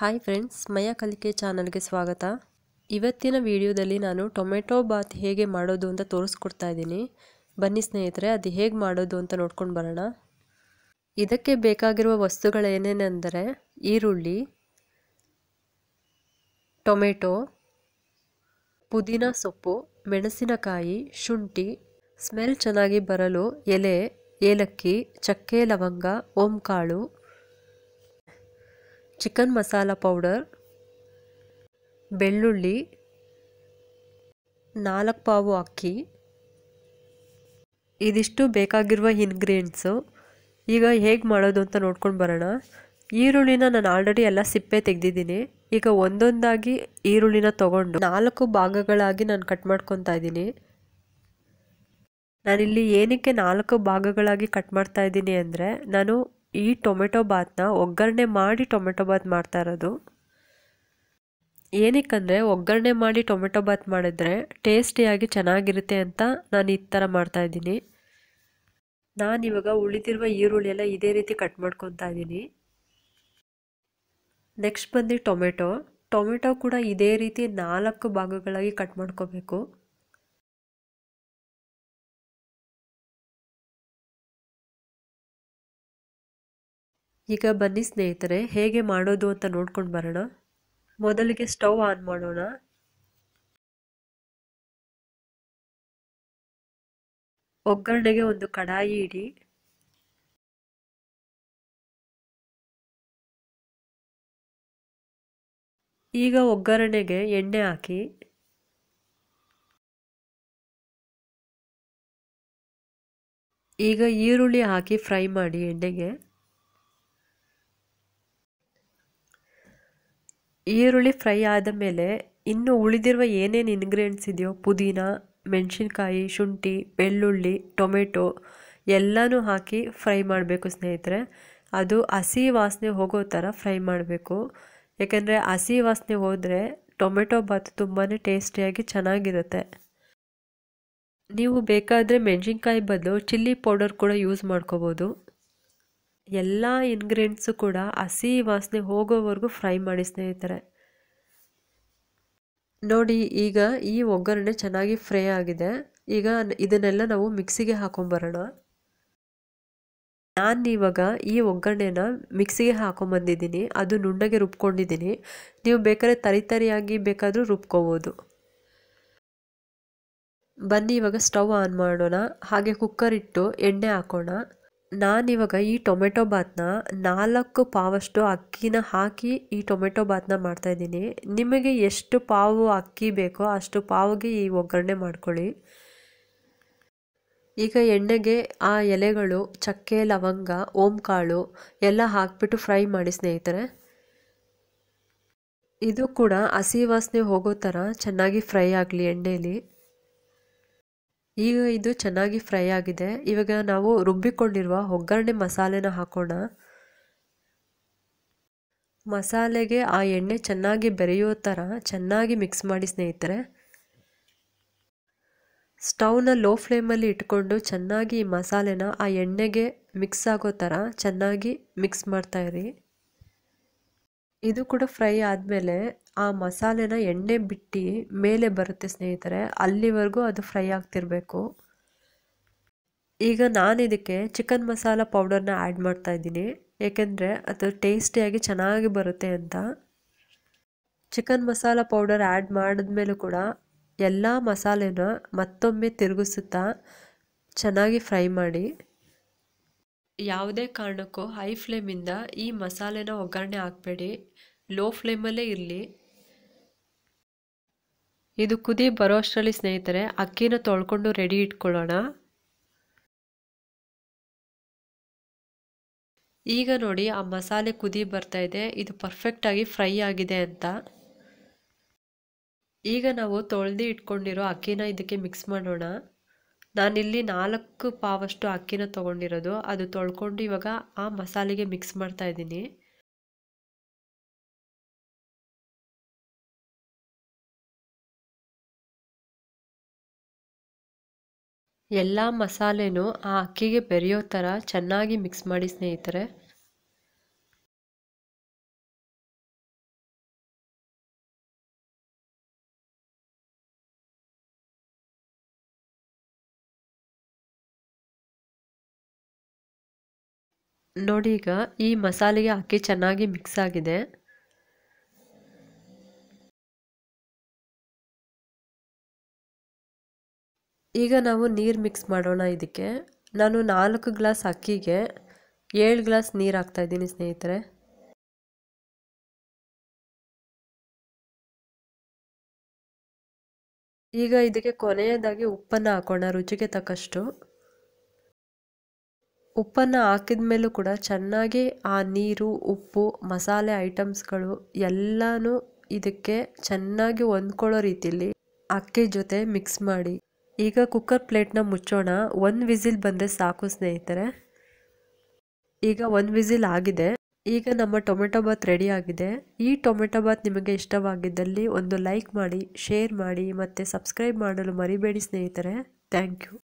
hi friends ಮಯ ಕಲಿಕೆ ಚಾನಲ್ಗೆ ಸ್ವಾಗತ ಇವತ್ತಿನ ವಿಡಿಯೋದಲ್ಲಿ ನಾನು ಟೊಮೆಟೊ ಬಾತ್ ಹೇಗೆ ಮಾಡೋದು ಅಂತ ತೋರಿಸ್ಕೊಡ್ತಾ ಇದ್ದೀನಿ ಬನ್ನಿ ಸ್ನೇಹಿತರೆ ಅದು ಹೇಗೆ ಮಾಡೋದು ಅಂತ ನೋಡ್ಕೊಂಡು ಬರೋಣ ಇದಕ್ಕೆ ಬೇಕಾಗಿರುವ ವಸ್ತುಗಳೇನೇನೆಂದರೆ ಈರುಳ್ಳಿ ಟೊಮೆಟೊ ಪುದೀನ ಸೊಪ್ಪು ಮೆಣಸಿನಕಾಯಿ ಶುಂಠಿ ಸ್ಮೆಲ್ ಚೆನ್ನಾಗಿ ಬರಲು ಎಲೆ ಏಲಕ್ಕಿ ಚಕ್ಕೆ ಲವಂಗ ಓಂಕಾಳು ಚಿಕನ್ ಮಸಾಲ ಪೌಡರ್ ಬೆಳ್ಳುಳ್ಳಿ ನಾಲ್ಕು ಪಾವು ಅಕ್ಕಿ ಇದಿಷ್ಟು ಬೇಕಾಗಿರುವ ಇನ್ಗ್ರೀಡಿಯೆಂಟ್ಸು ಈಗ ಹೇಗೆ ಮಾಡೋದು ಅಂತ ನೋಡ್ಕೊಂಡು ಬರೋಣ ಈರುಳ್ಳಿನ ನಾನು ಆಲ್ರೆಡಿ ಎಲ್ಲ ಸಿಪ್ಪೆ ತೆಗೆದಿದ್ದೀನಿ ಈಗ ಒಂದೊಂದಾಗಿ ಈರುಳ್ಳಿನ ತೊಗೊಂಡು ನಾಲ್ಕು ಭಾಗಗಳಾಗಿ ನಾನು ಕಟ್ ಮಾಡ್ಕೊತಾ ಇದ್ದೀನಿ ನಾನಿಲ್ಲಿ ಏನಕ್ಕೆ ನಾಲ್ಕು ಭಾಗಗಳಾಗಿ ಕಟ್ ಮಾಡ್ತಾ ಇದ್ದೀನಿ ಅಂದರೆ ನಾನು ಈ ಟೊಮೆಟೊ ಬಾತ್ನ ಒಗ್ಗರಣೆ ಮಾಡಿ ಟೊಮೆಟೊ ಬಾತ್ ಮಾಡ್ತಾ ಇರೋದು ಏನಕ್ಕಂದರೆ ಒಗ್ಗರಣೆ ಮಾಡಿ ಟೊಮೆಟೊ ಬಾತ್ ಮಾಡಿದ್ರೆ ಟೇಸ್ಟಿಯಾಗಿ ಚೆನ್ನಾಗಿರುತ್ತೆ ಅಂತ ನಾನು ಈ ಥರ ಮಾಡ್ತಾಯಿದ್ದೀನಿ ನಾನಿವಾಗ ಉಳಿದಿರುವ ಈರುಳ್ಳಿ ಎಲ್ಲ ಇದೇ ರೀತಿ ಕಟ್ ಮಾಡ್ಕೊತಾ ಇದ್ದೀನಿ ನೆಕ್ಸ್ಟ್ ಬಂದು ಟೊಮೆಟೊ ಟೊಮೆಟೊ ಕೂಡ ಇದೇ ರೀತಿ ನಾಲ್ಕು ಭಾಗಗಳಾಗಿ ಕಟ್ ಮಾಡ್ಕೋಬೇಕು ಈಗ ಬನ್ನಿ ಸ್ನೇಹಿತರೆ ಹೇಗೆ ಮಾಡೋದು ಅಂತ ನೋಡ್ಕೊಂಡು ಬರೋಣ ಮೊದಲಿಗೆ ಸ್ಟವ್ ಆನ್ ಮಾಡೋಣ ಒಗ್ಗರಣೆಗೆ ಒಂದು ಕಡಾಯಿ ಇಡಿ ಈಗ ಒಗ್ಗರಣೆಗೆ ಎಣ್ಣೆ ಹಾಕಿ ಈಗ ಈರುಳ್ಳಿ ಹಾಕಿ ಫ್ರೈ ಮಾಡಿ ಎಣ್ಣೆಗೆ ಈರುಳ್ಳಿ ಫ್ರೈ ಆದ ಮೇಲೆ ಇನ್ನು ಉಳಿದಿರುವ ಏನೇನು ಇನ್ಗ್ರೀಡಿಯೆಂಟ್ಸ್ ಇದೆಯೋ ಪುದೀನ ಮೆಣಸಿನ್ಕಾಯಿ ಶುಂಠಿ ಬೆಳ್ಳುಳ್ಳಿ ಟೊಮೆಟೊ ಎಲ್ಲನೂ ಹಾಕಿ ಫ್ರೈ ಮಾಡಬೇಕು ಸ್ನೇಹಿತರೆ ಅದು ಹಸಿ ವಾಸನೆ ಹೋಗೋ ಥರ ಫ್ರೈ ಮಾಡಬೇಕು ಏಕೆಂದರೆ ಹಸಿ ವಾಸನೆ ಹೋದರೆ ಟೊಮೆಟೊ ಬಾತ್ ತುಂಬಾ ಟೇಸ್ಟಿಯಾಗಿ ಚೆನ್ನಾಗಿರುತ್ತೆ ನೀವು ಬೇಕಾದರೆ ಮೆಣಸಿನ್ಕಾಯಿ ಬದಲು ಚಿಲ್ಲಿ ಪೌಡರ್ ಕೂಡ ಯೂಸ್ ಮಾಡ್ಕೋಬೋದು ಎಲ್ಲ ಇನ್ಗ್ರೀಡಿಯೆಂಟ್ಸು ಕೂಡ ಹಸಿ ವಾಸನೆ ಹೋಗೋವರೆಗೂ ಫ್ರೈ ಮಾಡಿ ಸ್ನೇಹಿತರೆ ನೋಡಿ ಈಗ ಈ ಒಗ್ಗರಣೆ ಚೆನ್ನಾಗಿ ಫ್ರೈ ಆಗಿದೆ ಈಗ ಇದನ್ನೆಲ್ಲ ನಾವು ಮಿಕ್ಸಿಗೆ ಹಾಕೊಂಬರೋಣ ನಾನು ಇವಾಗ ಈ ಒಗ್ಗರಣೆನ ಮಿಕ್ಸಿಗೆ ಹಾಕೊಂಬಂದಿದ್ದೀನಿ ಅದು ನುಣ್ಣಗೆ ರುಬ್ಕೊಂಡಿದ್ದೀನಿ ನೀವು ಬೇಕಾದ್ರೆ ತರಿತರಿಯಾಗಿ ಬೇಕಾದರೂ ರುಬ್ಕೋಬೋದು ಬನ್ನಿ ಇವಾಗ ಸ್ಟವ್ ಆನ್ ಮಾಡೋಣ ಹಾಗೆ ಕುಕ್ಕರ್ ಇಟ್ಟು ಎಣ್ಣೆ ಹಾಕೋಣ ನಾನಿವಾಗ ಈ ಟೊಮೆಟೊ ಬಾತ್ನ ನಾಲ್ಕು ಪಾವಷ್ಟು ಅಕ್ಕಿನ ಹಾಕಿ ಈ ಟೊಮೆಟೊ ಬಾತನ್ನ ಮಾಡ್ತಾಯಿದ್ದೀನಿ ನಿಮಗೆ ಎಷ್ಟು ಪಾವು ಅಕ್ಕಿ ಬೇಕೋ ಅಷ್ಟು ಪಾವಿಗೆ ಈ ಒಗ್ಗರಣೆ ಮಾಡ್ಕೊಳ್ಳಿ ಈಗ ಎಣ್ಣೆಗೆ ಆ ಎಲೆಗಳು ಚಕ್ಕೆ ಲವಂಗ ಓಂಕಾಳು ಎಲ್ಲ ಹಾಕಿಬಿಟ್ಟು ಫ್ರೈ ಮಾಡಿ ಸ್ನೇಹಿತರೆ ಇದು ಕೂಡ ಹಸಿ ವಾಸನೆ ಹೋಗೋ ಥರ ಚೆನ್ನಾಗಿ ಫ್ರೈ ಆಗಲಿ ಎಣ್ಣೆಯಲ್ಲಿ ಈಗ ಇದು ಚೆನ್ನಾಗಿ ಫ್ರೈ ಆಗಿದೆ ಇವಾಗ ನಾವು ರುಬ್ಬಿಕೊಂಡಿರುವ ಒಗ್ಗರಣೆ ಮಸಾಲೆನ ಹಾಕೋಣ ಮಸಾಲೆಗೆ ಆ ಎಣ್ಣೆ ಚೆನ್ನಾಗಿ ಬೆರೆಯೋ ಥರ ಚೆನ್ನಾಗಿ ಮಿಕ್ಸ್ ಮಾಡಿ ಸ್ನೇಹಿತರೆ ಸ್ಟವ್ನ ಲೋ ಫ್ಲೇಮಲ್ಲಿ ಇಟ್ಕೊಂಡು ಚೆನ್ನಾಗಿ ಈ ಮಸಾಲೆನ ಆ ಎಣ್ಣೆಗೆ ಮಿಕ್ಸ್ ಆಗೋ ಥರ ಚೆನ್ನಾಗಿ ಮಿಕ್ಸ್ ಮಾಡ್ತಾಯಿರಿ ಇದು ಕೂಡ ಫ್ರೈ ಆದಮೇಲೆ ಆ ಮಸಾಲೆನ ಎಣ್ಣೆ ಬಿಟ್ಟು ಮೇಲೆ ಬರುತ್ತೆ ಸ್ನೇಹಿತರೆ ಅಲ್ಲಿವರೆಗೂ ಅದು ಫ್ರೈ ಆಗ್ತಿರಬೇಕು ಈಗ ನಾನು ಇದಕ್ಕೆ ಚಿಕನ್ ಮಸಾಲ ಪೌಡರ್ನ ಆ್ಯಡ್ ಮಾಡ್ತಾ ಇದ್ದೀನಿ ಏಕೆಂದರೆ ಅದು ಟೇಸ್ಟಿಯಾಗಿ ಚೆನ್ನಾಗಿ ಬರುತ್ತೆ ಅಂತ ಚಿಕನ್ ಮಸಾಲ ಪೌಡರ್ ಆ್ಯಡ್ ಮಾಡಿದ್ಮೇಲೂ ಕೂಡ ಎಲ್ಲ ಮಸಾಲೆನ ಮತ್ತೊಮ್ಮೆ ತಿರುಗಿಸುತ್ತಾ ಚೆನ್ನಾಗಿ ಫ್ರೈ ಮಾಡಿ ಯಾವುದೇ ಕಾರಣಕ್ಕೂ ಹೈ ಫ್ಲೇಮಿಂದ ಈ ಮಸಾಲೆನ ಒಗ್ಗರಣೆ ಹಾಕಬೇಡಿ ಲೋ ಫ್ಲೇಮಲ್ಲೇ ಇರಲಿ ಇದು ಕುದಿ ಬರೋ ಅಷ್ಟರಲ್ಲಿ ಸ್ನೇಹಿತರೆ ಅಕ್ಕಿನ ತೊಳ್ಕೊಂಡು ರೆಡಿ ಇಟ್ಕೊಳ್ಳೋಣ ಈಗ ನೋಡಿ ಆ ಮಸಾಲೆ ಕುದಿ ಬರ್ತಾ ಇದೆ ಇದು ಪರ್ಫೆಕ್ಟಾಗಿ ಫ್ರೈ ಆಗಿದೆ ಅಂತ ಈಗ ನಾವು ತೊಳೆದು ಇಟ್ಕೊಂಡಿರೋ ಅಕ್ಕಿನ ಇದಕ್ಕೆ ಮಿಕ್ಸ್ ಮಾಡೋಣ ನಾನಿಲ್ಲಿ ನಾಲ್ಕು ಪಾವಷ್ಟು ಅಕ್ಕಿನ ತೊಗೊಂಡಿರೋದು ಅದು ತೊಳ್ಕೊಂಡು ಇವಾಗ ಆ ಮಸಾಲೆಗೆ ಮಿಕ್ಸ್ ಮಾಡ್ತಾ ಇದ್ದೀನಿ ಎಲ್ಲ ಮಸಾಲೆನೂ ಆ ಅಕ್ಕಿಗೆ ಬೆರೆಯೋ ಥರ ಚೆನ್ನಾಗಿ ಮಿಕ್ಸ್ ಮಾಡಿ ಸ್ನೇಹಿತರೆ ನೋಡಿ ಈಗ ಈ ಮಸಾಲೆಗೆ ಅಕ್ಕಿ ಚೆನ್ನಾಗಿ ಮಿಕ್ಸ್ ಆಗಿದೆ ಈಗ ನಾವು ನೀರು ಮಿಕ್ಸ್ ಮಾಡೋಣ ಇದಕ್ಕೆ ನಾನು ನಾಲ್ಕು ಗ್ಲಾಸ್ ಅಕ್ಕಿಗೆ ಏಳು ಗ್ಲಾಸ್ ನೀರು ಇದ್ದೀನಿ ಸ್ನೇಹಿತರೆ ಈಗ ಇದಕ್ಕೆ ಕೊನೆಯದಾಗಿ ಉಪ್ಪನ್ನು ಹಾಕೋಣ ರುಚಿಗೆ ತಕ್ಕಷ್ಟು ಉಪ್ಪನ್ನು ಹಾಕಿದ ಮೇಲೂ ಕೂಡ ಚೆನ್ನಾಗಿ ಆ ನೀರು ಉಪ್ಪು ಮಸಾಲೆ ಐಟಮ್ಸ್ಗಳು ಎಲ್ಲನೂ ಇದಕ್ಕೆ ಚೆನ್ನಾಗಿ ಹೊಂದ್ಕೊಳ್ಳೋ ರೀತಿಲಿ ಅಕ್ಕಿ ಜೊತೆ ಮಿಕ್ಸ್ ಮಾಡಿ ಈಗ ಕುಕ್ಕರ್ ಪ್ಲೇಟ್ನ ಮುಚ್ಚೋಣ ಒಂದು ವಿಸಿಲ್ ಬಂದರೆ ಸಾಕು ಸ್ನೇಹಿತರೆ ಈಗ ಒಂದು ವಿಸಿಲ್ ಆಗಿದೆ ಈಗ ನಮ್ಮ ಟೊಮೆಟೊ ಬಾತ್ ರೆಡಿ ಆಗಿದೆ ಈ ಟೊಮೆಟೊ ಬಾತ್ ನಿಮಗೆ ಇಷ್ಟವಾಗಿದ್ದಲ್ಲಿ ಒಂದು ಲೈಕ್ ಮಾಡಿ ಶೇರ್ ಮಾಡಿ ಮತ್ತು ಸಬ್ಸ್ಕ್ರೈಬ್ ಮಾಡಲು ಮರಿಬೇಡಿ ಸ್ನೇಹಿತರೆ ಥ್ಯಾಂಕ್ ಯು